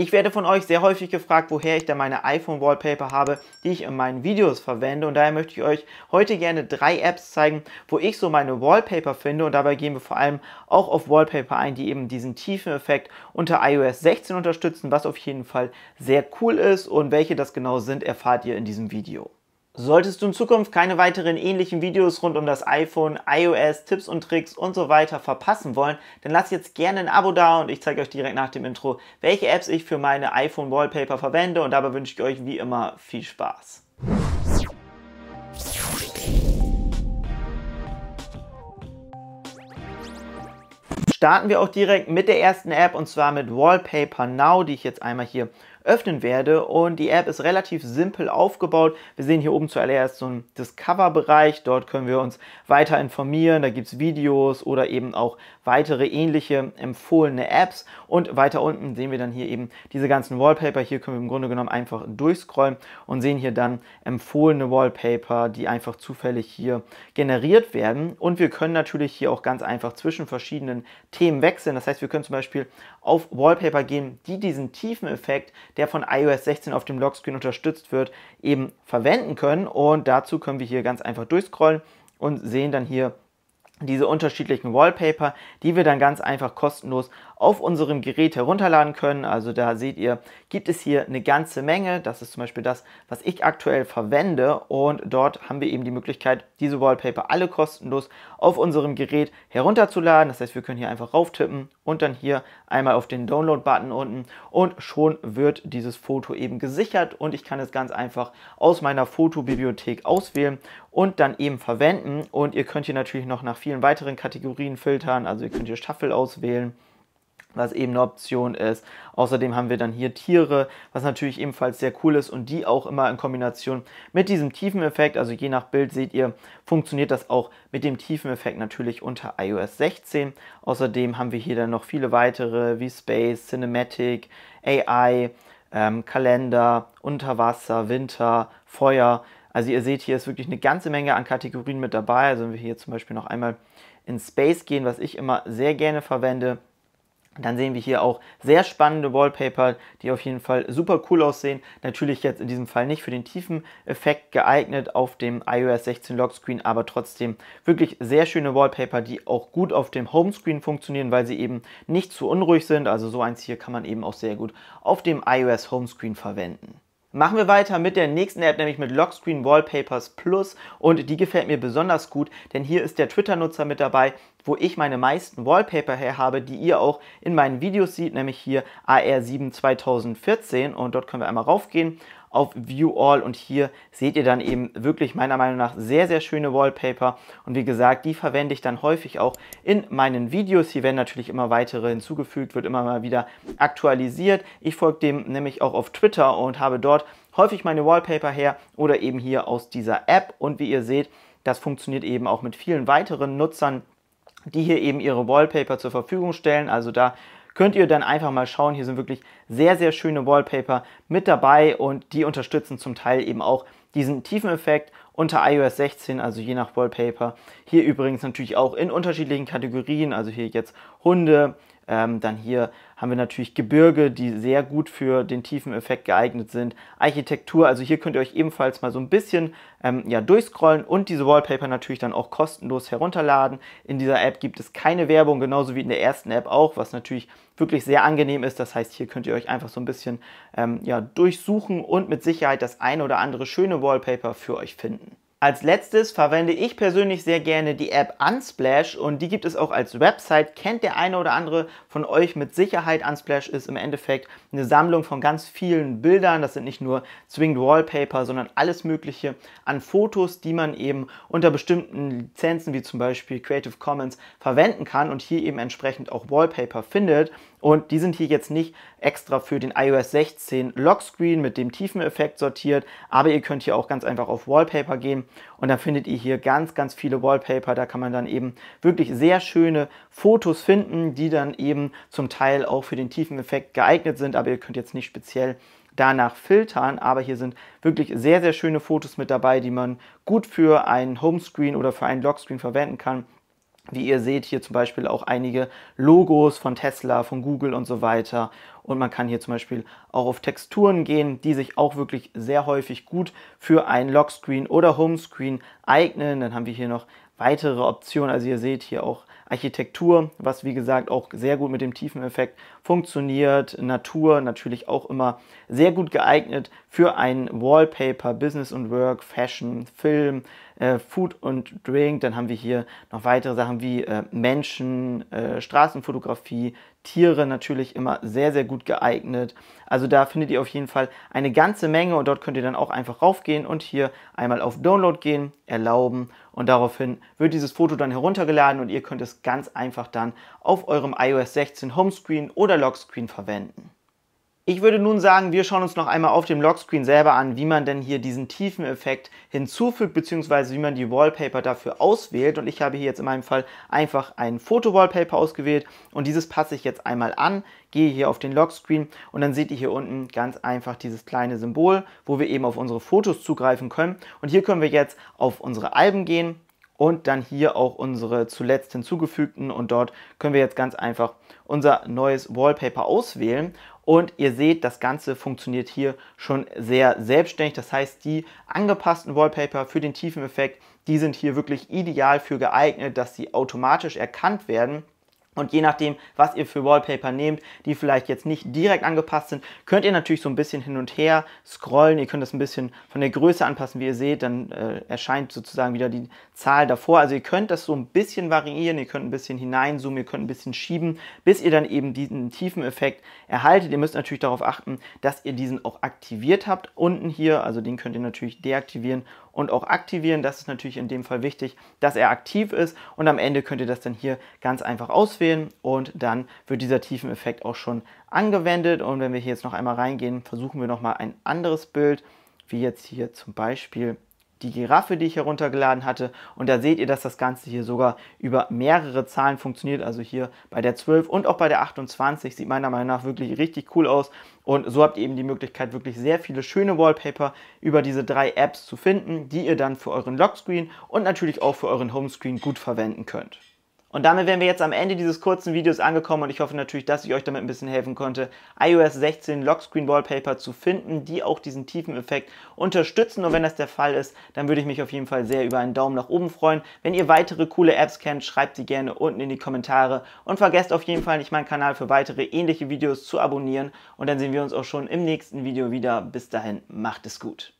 Ich werde von euch sehr häufig gefragt, woher ich denn meine iPhone-Wallpaper habe, die ich in meinen Videos verwende und daher möchte ich euch heute gerne drei Apps zeigen, wo ich so meine Wallpaper finde und dabei gehen wir vor allem auch auf Wallpaper ein, die eben diesen tiefen Effekt unter iOS 16 unterstützen, was auf jeden Fall sehr cool ist und welche das genau sind, erfahrt ihr in diesem Video. Solltest du in Zukunft keine weiteren ähnlichen Videos rund um das iPhone, iOS, Tipps und Tricks und so weiter verpassen wollen, dann lass jetzt gerne ein Abo da und ich zeige euch direkt nach dem Intro, welche Apps ich für meine iPhone Wallpaper verwende und dabei wünsche ich euch wie immer viel Spaß. starten wir auch direkt mit der ersten App und zwar mit Wallpaper Now, die ich jetzt einmal hier öffnen werde. Und die App ist relativ simpel aufgebaut. Wir sehen hier oben zuallererst so einen Discover-Bereich. Dort können wir uns weiter informieren. Da gibt es Videos oder eben auch weitere ähnliche empfohlene Apps. Und weiter unten sehen wir dann hier eben diese ganzen Wallpaper. Hier können wir im Grunde genommen einfach durchscrollen und sehen hier dann empfohlene Wallpaper, die einfach zufällig hier generiert werden. Und wir können natürlich hier auch ganz einfach zwischen verschiedenen Themen wechseln. Das heißt, wir können zum Beispiel auf Wallpaper gehen, die diesen tiefen Effekt, der von iOS 16 auf dem Lockscreen unterstützt wird, eben verwenden können. Und dazu können wir hier ganz einfach durchscrollen und sehen dann hier diese unterschiedlichen Wallpaper, die wir dann ganz einfach kostenlos auf unserem Gerät herunterladen können. Also da seht ihr, gibt es hier eine ganze Menge. Das ist zum Beispiel das, was ich aktuell verwende. Und dort haben wir eben die Möglichkeit, diese Wallpaper alle kostenlos auf unserem Gerät herunterzuladen. Das heißt, wir können hier einfach rauftippen und dann hier einmal auf den Download-Button unten und schon wird dieses Foto eben gesichert und ich kann es ganz einfach aus meiner Fotobibliothek auswählen und dann eben verwenden und ihr könnt hier natürlich noch nach vielen weiteren Kategorien filtern, also ihr könnt hier Staffel auswählen, was eben eine Option ist. Außerdem haben wir dann hier Tiere, was natürlich ebenfalls sehr cool ist und die auch immer in Kombination mit diesem Tiefeneffekt, also je nach Bild seht ihr, funktioniert das auch mit dem Tiefeneffekt natürlich unter iOS 16. Außerdem haben wir hier dann noch viele weitere wie Space, Cinematic, AI, ähm, Kalender, Unterwasser, Winter, Feuer. Also ihr seht, hier ist wirklich eine ganze Menge an Kategorien mit dabei. Also wenn wir hier zum Beispiel noch einmal in Space gehen, was ich immer sehr gerne verwende, dann sehen wir hier auch sehr spannende Wallpaper, die auf jeden Fall super cool aussehen. Natürlich jetzt in diesem Fall nicht für den tiefen Effekt geeignet auf dem iOS 16 Lockscreen, aber trotzdem wirklich sehr schöne Wallpaper, die auch gut auf dem Homescreen funktionieren, weil sie eben nicht zu unruhig sind. Also so eins hier kann man eben auch sehr gut auf dem iOS Homescreen verwenden. Machen wir weiter mit der nächsten App, nämlich mit Lockscreen Wallpapers Plus und die gefällt mir besonders gut, denn hier ist der Twitter-Nutzer mit dabei, wo ich meine meisten Wallpaper her habe, die ihr auch in meinen Videos seht, nämlich hier AR7 2014 und dort können wir einmal raufgehen auf View All und hier seht ihr dann eben wirklich meiner Meinung nach sehr, sehr schöne Wallpaper und wie gesagt, die verwende ich dann häufig auch in meinen Videos. Hier werden natürlich immer weitere hinzugefügt, wird immer mal wieder aktualisiert. Ich folge dem nämlich auch auf Twitter und habe dort häufig meine Wallpaper her oder eben hier aus dieser App und wie ihr seht, das funktioniert eben auch mit vielen weiteren Nutzern, die hier eben ihre Wallpaper zur Verfügung stellen. Also da könnt ihr dann einfach mal schauen. Hier sind wirklich sehr, sehr schöne Wallpaper mit dabei und die unterstützen zum Teil eben auch diesen Tiefeneffekt unter iOS 16, also je nach Wallpaper. Hier übrigens natürlich auch in unterschiedlichen Kategorien, also hier jetzt Hunde, ähm, dann hier haben wir natürlich Gebirge, die sehr gut für den tiefen Effekt geeignet sind. Architektur, also hier könnt ihr euch ebenfalls mal so ein bisschen ähm, ja, durchscrollen und diese Wallpaper natürlich dann auch kostenlos herunterladen. In dieser App gibt es keine Werbung, genauso wie in der ersten App auch, was natürlich wirklich sehr angenehm ist. Das heißt, hier könnt ihr euch einfach so ein bisschen ähm, ja, durchsuchen und mit Sicherheit das eine oder andere schöne Wallpaper für euch finden. Als letztes verwende ich persönlich sehr gerne die App Unsplash und die gibt es auch als Website. Kennt der eine oder andere von euch mit Sicherheit. Unsplash ist im Endeffekt eine Sammlung von ganz vielen Bildern. Das sind nicht nur Zwingend Wallpaper, sondern alles Mögliche an Fotos, die man eben unter bestimmten Lizenzen wie zum Beispiel Creative Commons verwenden kann und hier eben entsprechend auch Wallpaper findet. Und die sind hier jetzt nicht extra für den iOS 16 Lockscreen mit dem Tiefeneffekt sortiert, aber ihr könnt hier auch ganz einfach auf Wallpaper gehen und dann findet ihr hier ganz, ganz viele Wallpaper. Da kann man dann eben wirklich sehr schöne Fotos finden, die dann eben zum Teil auch für den Tiefeneffekt geeignet sind, aber ihr könnt jetzt nicht speziell danach filtern, aber hier sind wirklich sehr, sehr schöne Fotos mit dabei, die man gut für einen Homescreen oder für einen Lockscreen verwenden kann. Wie ihr seht, hier zum Beispiel auch einige Logos von Tesla, von Google und so weiter. Und man kann hier zum Beispiel auch auf Texturen gehen, die sich auch wirklich sehr häufig gut für ein Lockscreen oder Homescreen eignen. Dann haben wir hier noch weitere Optionen. Also ihr seht hier auch Architektur, was wie gesagt auch sehr gut mit dem Tiefeneffekt funktioniert. Natur natürlich auch immer sehr gut geeignet für ein Wallpaper, Business und Work, Fashion, Film, äh, Food und Drink. Dann haben wir hier noch weitere Sachen wie äh, Menschen, äh, Straßenfotografie, Tiere natürlich immer sehr, sehr gut geeignet. Also da findet ihr auf jeden Fall eine ganze Menge und dort könnt ihr dann auch einfach raufgehen und hier einmal auf Download gehen, erlauben und daraufhin wird dieses Foto dann heruntergeladen und ihr könnt es ganz einfach dann auf eurem iOS 16 Homescreen oder Lockscreen verwenden. Ich würde nun sagen, wir schauen uns noch einmal auf dem Lockscreen selber an, wie man denn hier diesen tiefen Effekt hinzufügt, beziehungsweise wie man die Wallpaper dafür auswählt. Und ich habe hier jetzt in meinem Fall einfach ein Foto-Wallpaper ausgewählt und dieses passe ich jetzt einmal an, gehe hier auf den Lockscreen und dann seht ihr hier unten ganz einfach dieses kleine Symbol, wo wir eben auf unsere Fotos zugreifen können. Und hier können wir jetzt auf unsere Alben gehen und dann hier auch unsere zuletzt hinzugefügten und dort können wir jetzt ganz einfach unser neues Wallpaper auswählen und ihr seht, das Ganze funktioniert hier schon sehr selbstständig. Das heißt, die angepassten Wallpaper für den Tiefeneffekt, die sind hier wirklich ideal für geeignet, dass sie automatisch erkannt werden und je nachdem, was ihr für Wallpaper nehmt, die vielleicht jetzt nicht direkt angepasst sind, könnt ihr natürlich so ein bisschen hin und her scrollen. Ihr könnt das ein bisschen von der Größe anpassen, wie ihr seht. Dann äh, erscheint sozusagen wieder die Zahl davor. Also ihr könnt das so ein bisschen variieren. Ihr könnt ein bisschen hineinzoomen, ihr könnt ein bisschen schieben, bis ihr dann eben diesen tiefen Effekt erhaltet. Ihr müsst natürlich darauf achten, dass ihr diesen auch aktiviert habt. Unten hier, also den könnt ihr natürlich deaktivieren und auch aktivieren. Das ist natürlich in dem Fall wichtig, dass er aktiv ist. Und am Ende könnt ihr das dann hier ganz einfach auswählen auswählen und dann wird dieser Tiefeneffekt auch schon angewendet. Und wenn wir hier jetzt noch einmal reingehen, versuchen wir nochmal ein anderes Bild, wie jetzt hier zum Beispiel die Giraffe, die ich heruntergeladen hatte. Und da seht ihr, dass das Ganze hier sogar über mehrere Zahlen funktioniert. Also hier bei der 12 und auch bei der 28 sieht meiner Meinung nach wirklich richtig cool aus. Und so habt ihr eben die Möglichkeit, wirklich sehr viele schöne Wallpaper über diese drei Apps zu finden, die ihr dann für euren Lockscreen und natürlich auch für euren Homescreen gut verwenden könnt. Und damit wären wir jetzt am Ende dieses kurzen Videos angekommen und ich hoffe natürlich, dass ich euch damit ein bisschen helfen konnte, iOS 16 Lockscreen Wallpaper zu finden, die auch diesen tiefen Effekt unterstützen. Und wenn das der Fall ist, dann würde ich mich auf jeden Fall sehr über einen Daumen nach oben freuen. Wenn ihr weitere coole Apps kennt, schreibt sie gerne unten in die Kommentare und vergesst auf jeden Fall nicht meinen Kanal für weitere ähnliche Videos zu abonnieren. Und dann sehen wir uns auch schon im nächsten Video wieder. Bis dahin, macht es gut.